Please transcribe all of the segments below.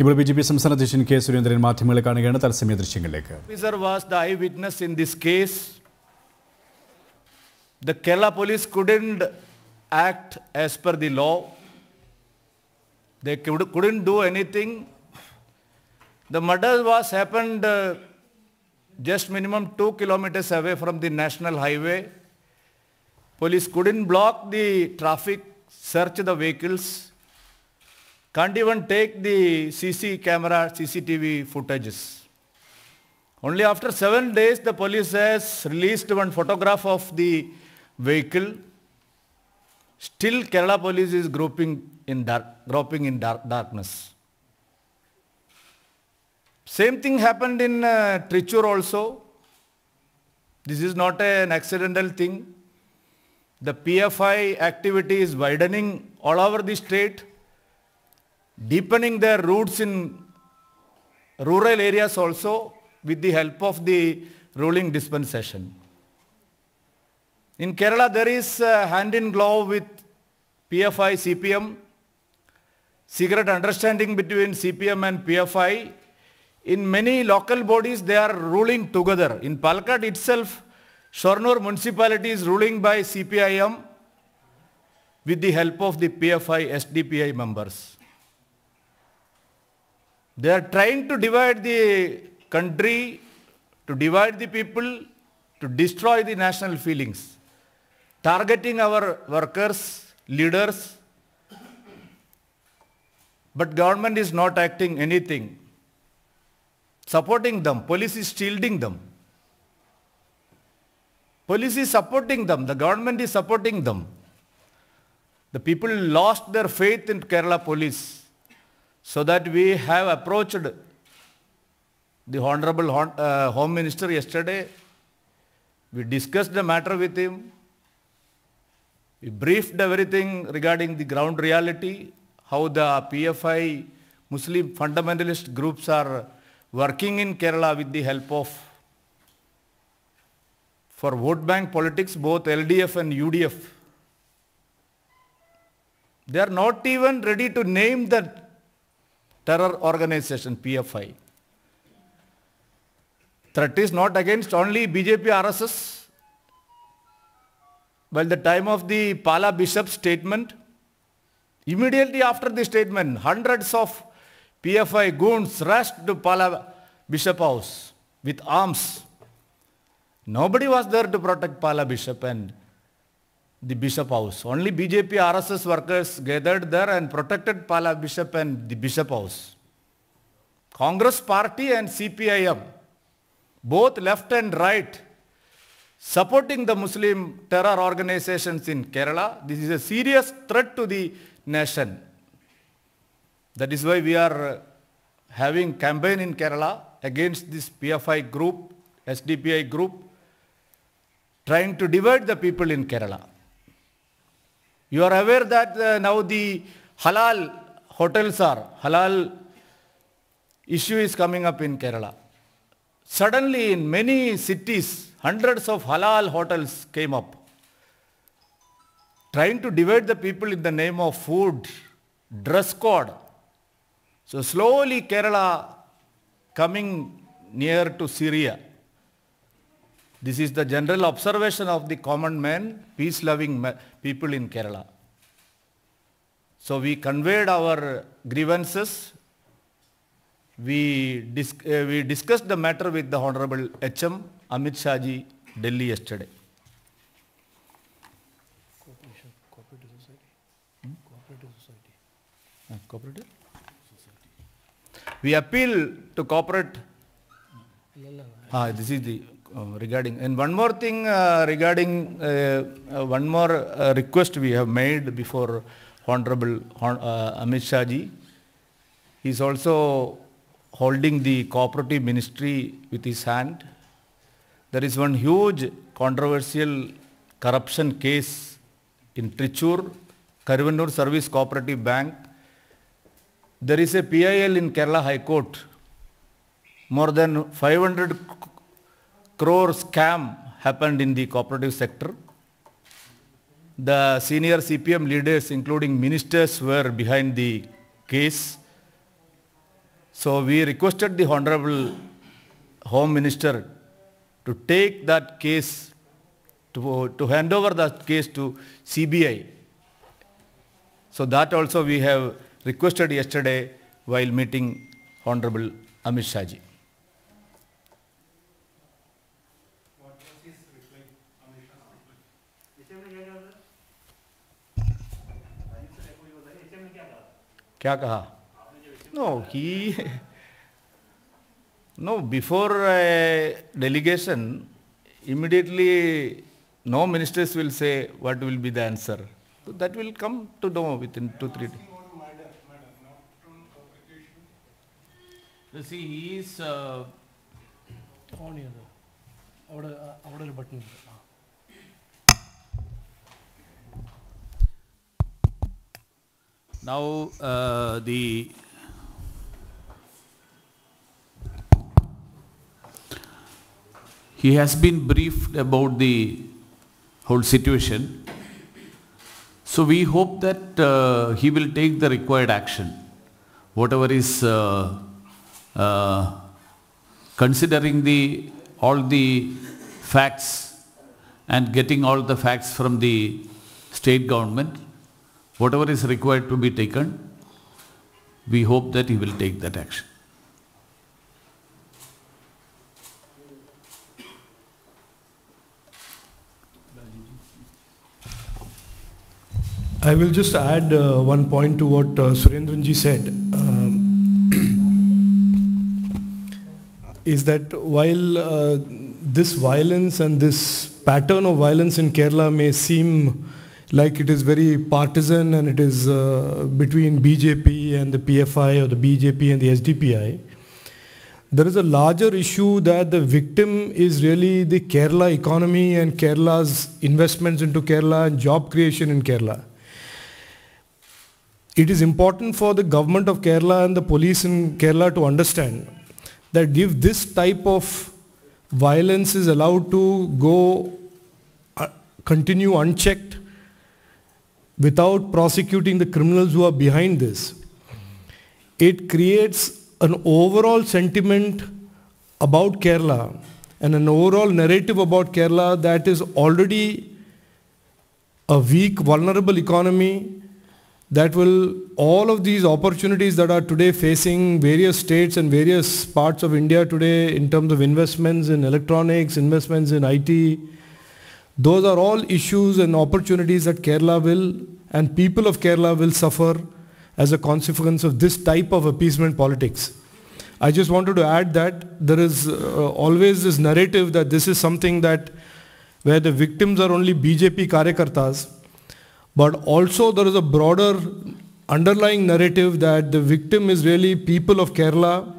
Officer was the eyewitness in this case. The Kerala police couldn't act as per the law. They could, not do anything. The murder was happened uh, just minimum two kilometers away from the national highway. Police couldn't block the traffic, search the vehicles. Can't even take the CC camera, CCTV footages. Only after seven days, the police has released one photograph of the vehicle. Still, Kerala police is groping in, dark, groping in dark, darkness. Same thing happened in uh, Trichur also. This is not an accidental thing. The PFI activity is widening all over the state deepening their roots in rural areas also with the help of the ruling dispensation. In Kerala, there is hand-in-glove with PFI, CPM, secret understanding between CPM and PFI. In many local bodies, they are ruling together. In Palakkad itself, Shornur municipality is ruling by CPIM with the help of the PFI, SDPI members. They are trying to divide the country, to divide the people, to destroy the national feelings, targeting our workers, leaders. But government is not acting anything, supporting them. Police is shielding them. Police is supporting them. The government is supporting them. The people lost their faith in Kerala police. So that we have approached the Honorable uh, Home Minister yesterday. We discussed the matter with him. We briefed everything regarding the ground reality, how the PFI Muslim fundamentalist groups are working in Kerala with the help of for vote bank politics, both LDF and UDF. They are not even ready to name the Terror Organization, PFI. Threat is not against only BJP RSS. Well, the time of the Pala Bishop statement, immediately after the statement, hundreds of PFI goons rushed to Pala Bishop House with arms. Nobody was there to protect Pala Bishop and the bishop house. Only BJP RSS workers gathered there and protected Pala Bishop and the bishop house. Congress party and CPIM, both left and right, supporting the Muslim terror organizations in Kerala. This is a serious threat to the nation. That is why we are having campaign in Kerala against this PFI group, SDPI group, trying to divide the people in Kerala. You are aware that uh, now the halal hotels are, halal issue is coming up in Kerala. Suddenly in many cities, hundreds of halal hotels came up. Trying to divide the people in the name of food, dress code. So slowly Kerala coming near to Syria. This is the general observation of the common man, peace-loving people in Kerala. So we conveyed our grievances. We, dis uh, we discussed the matter with the Honorable HM Amit Shahji, Delhi yesterday. Cooperative, society. Hmm? Cooperative society. Uh, cooperative? Society. We appeal to corporate. Ah, this is the uh, regarding and one more thing uh, regarding uh, one more request we have made before Honorable uh, Amit Shahji. He is also holding the cooperative ministry with his hand. There is one huge controversial corruption case in Trichur, Karuvanur Service Cooperative Bank. There is a PIL in Kerala High Court. More than 500 crore scam happened in the cooperative sector. The senior CPM leaders, including ministers, were behind the case. So we requested the Honorable Home Minister to take that case, to, to hand over that case to CBI. So that also we have requested yesterday while meeting Honorable Amit Shahji. क्या कहा no he know before delegation immediately no ministers will say what will be the answer to that will come to know within two three day See, he is. Uh, on the other. Our, Now uh, the he has been briefed about the whole situation. So we hope that uh, he will take the required action, whatever is uh, uh, considering the all the facts and getting all the facts from the state government Whatever is required to be taken, we hope that he will take that action. I will just add uh, one point to what uh, Surendranji said. Um, is that while uh, this violence and this pattern of violence in Kerala may seem like it is very partisan and it is uh, between BJP and the PFI or the BJP and the SDPI. There is a larger issue that the victim is really the Kerala economy and Kerala's investments into Kerala and job creation in Kerala. It is important for the government of Kerala and the police in Kerala to understand that if this type of violence is allowed to go uh, continue unchecked without prosecuting the criminals who are behind this, it creates an overall sentiment about Kerala and an overall narrative about Kerala that is already a weak, vulnerable economy that will, all of these opportunities that are today facing various states and various parts of India today in terms of investments in electronics, investments in IT, those are all issues and opportunities that Kerala will and people of Kerala will suffer as a consequence of this type of appeasement politics. I just wanted to add that there is uh, always this narrative that this is something that where the victims are only BJP karyakartas, but also there is a broader underlying narrative that the victim is really people of Kerala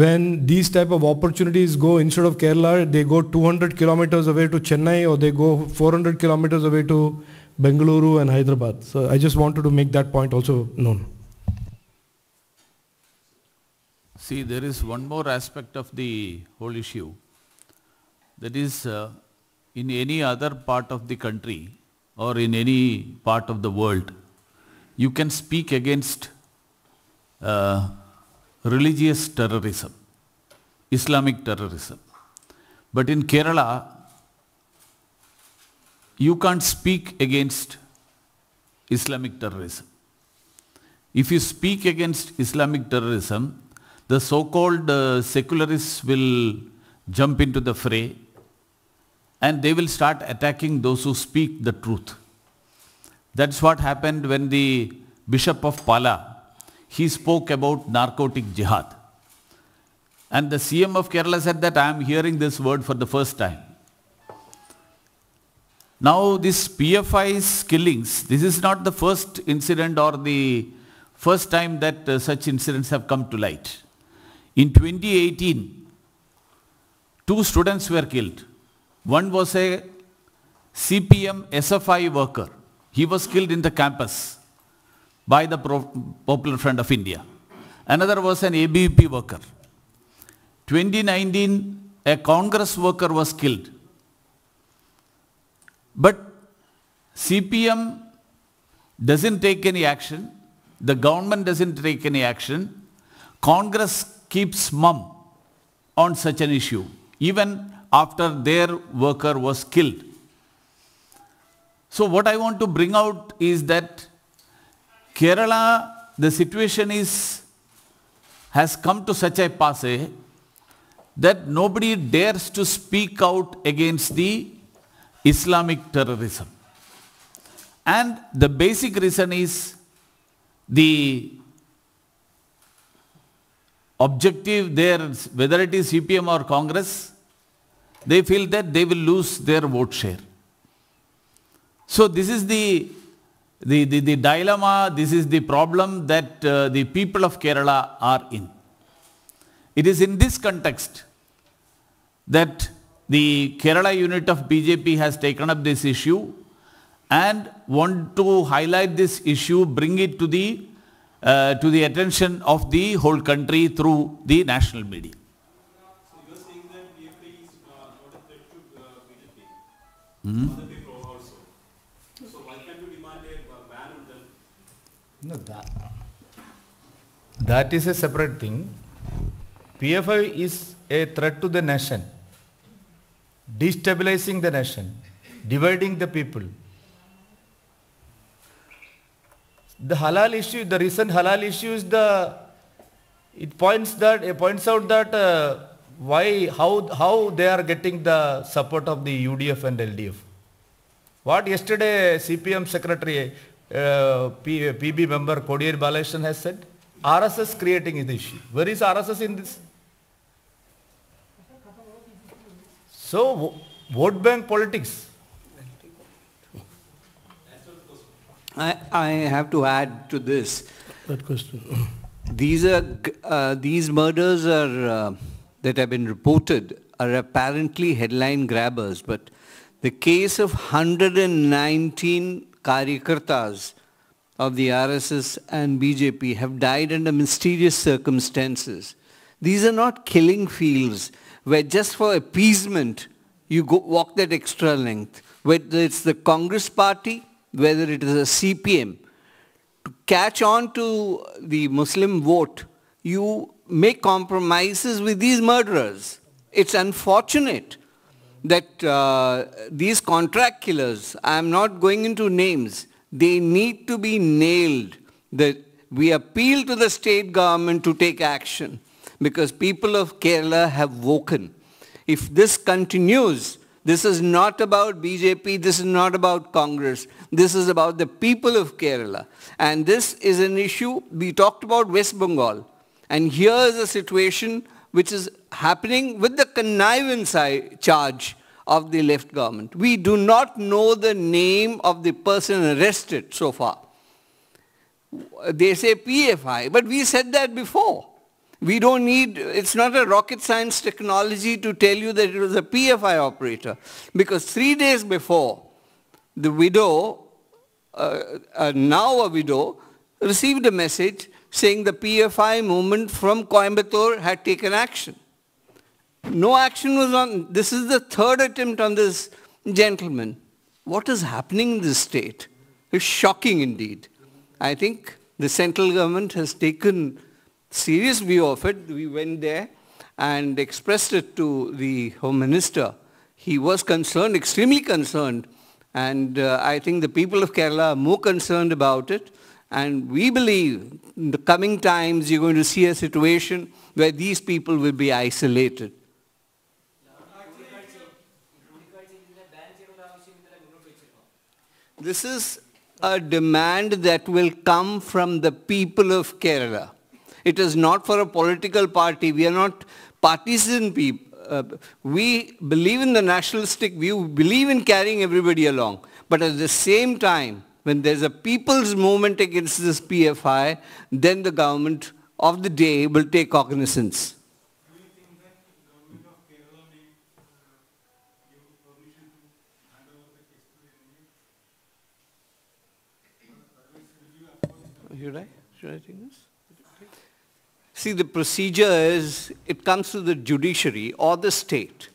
when these type of opportunities go instead of Kerala, they go 200 kilometers away to Chennai or they go 400 kilometers away to Bengaluru and Hyderabad. So I just wanted to make that point also known. See, there is one more aspect of the whole issue. That is, uh, in any other part of the country or in any part of the world, you can speak against uh, religious terrorism, Islamic terrorism. But in Kerala, you can't speak against Islamic terrorism. If you speak against Islamic terrorism, the so-called uh, secularists will jump into the fray and they will start attacking those who speak the truth. That's what happened when the Bishop of Pala he spoke about narcotic jihad. And the CM of Kerala said that I am hearing this word for the first time. Now this PFI's killings, this is not the first incident or the first time that uh, such incidents have come to light. In 2018, two students were killed. One was a CPM SFI worker. He was killed in the campus by the Popular Front of India. Another was an ABP worker. 2019, a Congress worker was killed. But CPM doesn't take any action. The government doesn't take any action. Congress keeps mum on such an issue, even after their worker was killed. So what I want to bring out is that Kerala, the situation is, has come to such a passe that nobody dares to speak out against the Islamic terrorism. And the basic reason is the objective there, whether it is CPM or Congress, they feel that they will lose their vote share. So this is the the, the, the dilemma, this is the problem that uh, the people of Kerala are in. It is in this context that the Kerala unit of BJP has taken up this issue and want to highlight this issue, bring it to the, uh, to the attention of the whole country through the national media. Uh, uh, hmm? No, that. That is a separate thing. PFI is a threat to the nation, destabilizing the nation, dividing the people. The halal issue, the recent halal issue is the, it points that, it points out that uh, why, how, how they are getting the support of the UDF and LDF. What yesterday CPM secretary uh, P, uh, PB member Kodir Balasan has said, RSS creating is issue. Where is RSS in this? So, vote bank politics. I, I have to add to this. That question. These are uh, these murders are uh, that have been reported are apparently headline grabbers, but the case of 119 Karyakartas of the RSS and BJP have died under mysterious circumstances. These are not killing fields where just for appeasement you go, walk that extra length. Whether it's the Congress party, whether it is a CPM, to catch on to the Muslim vote, you make compromises with these murderers. It's unfortunate that uh, these contract killers, I'm not going into names, they need to be nailed. That we appeal to the state government to take action because people of Kerala have woken. If this continues, this is not about BJP, this is not about Congress. This is about the people of Kerala. And this is an issue, we talked about West Bengal. And here is a situation which is happening with the connivance charge of the left government. We do not know the name of the person arrested so far. They say PFI, but we said that before. We don't need, it's not a rocket science technology to tell you that it was a PFI operator. Because three days before, the widow, uh, uh, now a widow, received a message saying the PFI movement from Coimbatore had taken action. No action was on. This is the third attempt on this gentleman. What is happening in this state is shocking indeed. I think the central government has taken serious view of it. We went there and expressed it to the Home Minister. He was concerned, extremely concerned, and uh, I think the people of Kerala are more concerned about it. And we believe in the coming times you're going to see a situation where these people will be isolated. This is a demand that will come from the people of Kerala. It is not for a political party. We are not partisan people. Uh, we believe in the nationalistic view, we believe in carrying everybody along. But at the same time, when there's a people's movement against this PFI, then the government of the day will take cognizance. Should I? Should I take this? See, the procedure is it comes to the judiciary or the state.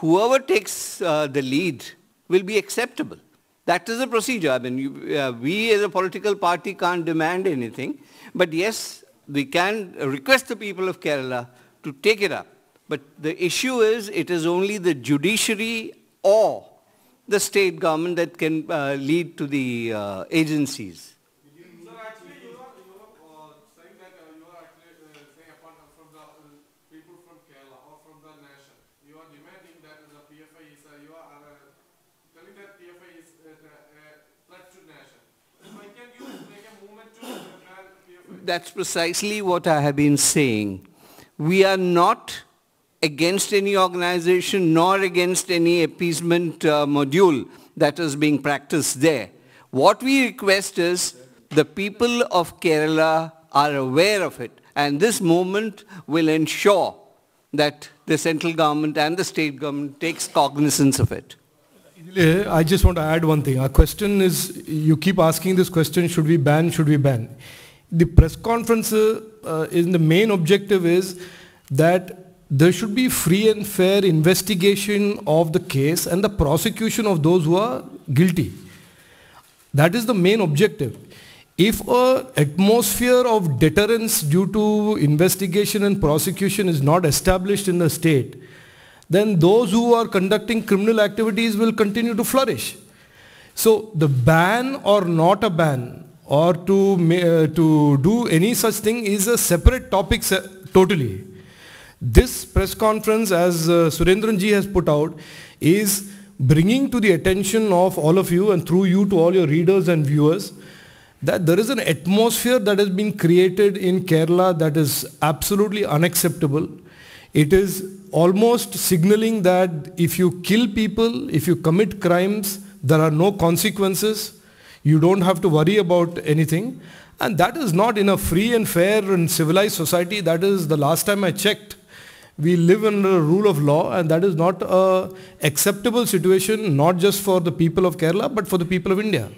Whoever takes uh, the lead will be acceptable. That is the procedure. I mean, you, uh, we as a political party can't demand anything. But yes, we can request the people of Kerala to take it up. But the issue is it is only the judiciary or the state government that can uh, lead to the uh, agencies. that's precisely what I have been saying. We are not against any organization nor against any appeasement uh, module that is being practiced there. What we request is the people of Kerala are aware of it and this movement will ensure that the central government and the state government takes cognizance of it. I just want to add one thing. Our question is, you keep asking this question, should we ban, should we ban? the press conference uh, uh the main objective is that there should be free and fair investigation of the case and the prosecution of those who are guilty. That is the main objective. If a atmosphere of deterrence due to investigation and prosecution is not established in the state, then those who are conducting criminal activities will continue to flourish. So the ban or not a ban or to, uh, to do any such thing is a separate topic se totally. This press conference as uh, Surendran ji has put out is bringing to the attention of all of you and through you to all your readers and viewers that there is an atmosphere that has been created in Kerala that is absolutely unacceptable. It is almost signaling that if you kill people, if you commit crimes, there are no consequences you don't have to worry about anything. And that is not in a free and fair and civilized society. That is the last time I checked. We live under a rule of law and that is not a acceptable situation, not just for the people of Kerala, but for the people of India.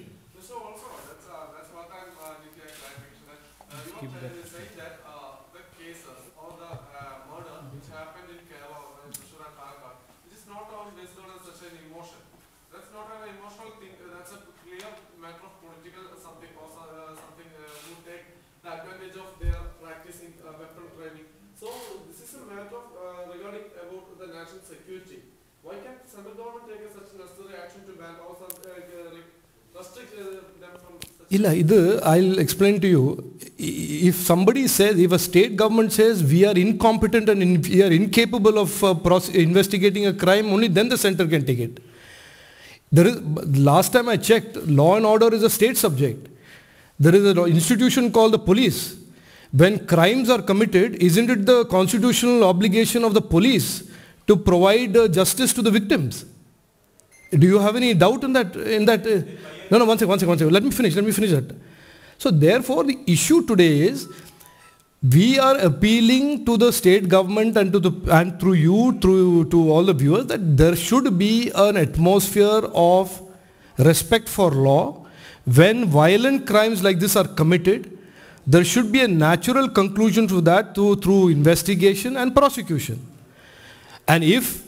I'll explain to you. If somebody says, if a state government says we are incompetent and we are incapable of uh, investigating a crime, only then the center can take it. There is, last time I checked, law and order is a state subject. There is an institution called the police. When crimes are committed, isn't it the constitutional obligation of the police to provide uh, justice to the victims? Do you have any doubt in that? In that? Uh, no, no. One second. One second. One second. Let me finish. Let me finish that. So therefore, the issue today is we are appealing to the state government and to the and through you through to all the viewers that there should be an atmosphere of respect for law when violent crimes like this are committed there should be a natural conclusion to that through, through investigation and prosecution and if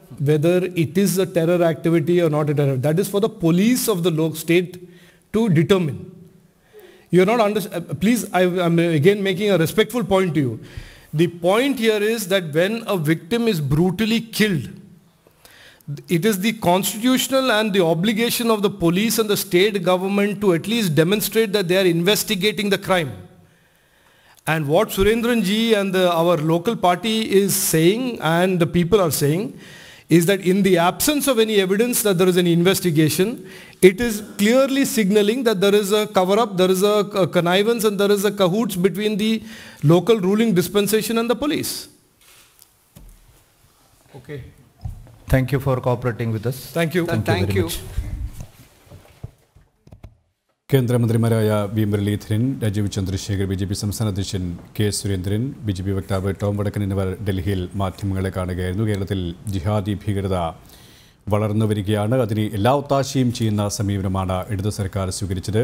whether it is a terror activity or not a terror. That is for the police of the local state to determine. You're not under, uh, please, I, am again making a respectful point to you. The point here is that when a victim is brutally killed, it is the constitutional and the obligation of the police and the state government to at least demonstrate that they are investigating the crime. And what Surendran ji and the, our local party is saying and the people are saying is that in the absence of any evidence that there is an investigation, it is clearly signaling that there is a cover-up, there is a, a, connivance and there is a cahoots between the local ruling dispensation and the police. Okay. Thank you for cooperating with us. Thank you. Thank, thank you. കേന്ദ്രമന്ത്രിമാരായ V Muraleedharan Rajeev Chandrasekhar B J P സംസ്ഥാന അധ്യക്ഷൻ K Surendran B J P വക്താവ് ടോം വടക്കൻ എന്നിവർ ഡൽഹിയിൽ മാധ്യമങ്ങളെ കാണുകയായിരുന്നു കേരളത്തിൽ ജിഹാദി ഭീകരത വളർന്നു വരികയാണ് അതിന് എല്ലാ ഒത്താശയും ചെയ്യുന്ന സമീപനമാണ് ഇടതു സർക്കാർ സ്വീകരിച്ചത്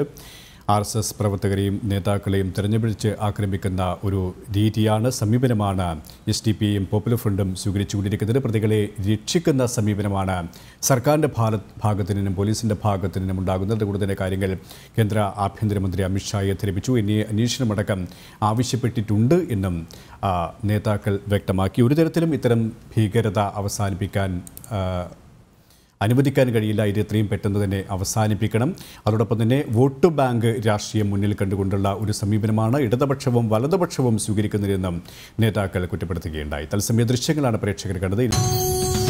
ആർ എസ് എസ് പ്രവർത്തകരെയും നേതാക്കളെയും തെരഞ്ഞെടുപ്പിച്ച് ആക്രമിക്കുന്ന ഒരു രീതിയാണ് സമീപനമാണ് എസ് ഡി പിയും പോപ്പുലർ ഫ്രണ്ടും സ്വീകരിച്ചുകൊണ്ടിരിക്കുന്നത് പ്രതികളെ രക്ഷിക്കുന്ന സമീപനമാണ് സർക്കാരിൻ്റെ ഭാഗ ഭാഗത്തു നിന്നും പോലീസിൻ്റെ ഭാഗത്തു നിന്നും ഉണ്ടാകുന്നത് കൂടെ തന്നെ കാര്യങ്ങൾ കേന്ദ്ര ആഭ്യന്തരമന്ത്രി അമിത്ഷായെ ധരിപ്പിച്ചു എന്നീ അന്വേഷണമടക്കം ആവശ്യപ്പെട്ടിട്ടുണ്ട് എന്നും നേതാക്കൾ വ്യക്തമാക്കി ഒരു തരത്തിലും ഇത്തരം ഭീകരത അവസാനിപ്പിക്കാൻ അനുവദിക്കാൻ കഴിയില്ല ഇത് എത്രയും പെട്ടെന്ന് തന്നെ അവസാനിപ്പിക്കണം അതോടൊപ്പം തന്നെ വോട്ട് ബാങ്ക് രാഷ്ട്രീയം മുന്നിൽ കണ്ടുകൊണ്ടുള്ള ഒരു സമീപനമാണ് ഇടതുപക്ഷവും വലതുപക്ഷവും സ്വീകരിക്കുന്നതെന്നും നേതാക്കൾ കുറ്റപ്പെടുത്തുകയുണ്ടായി തത്സമയ ദൃശ്യങ്ങളാണ് പ്രേക്ഷകർ കണ്ടത്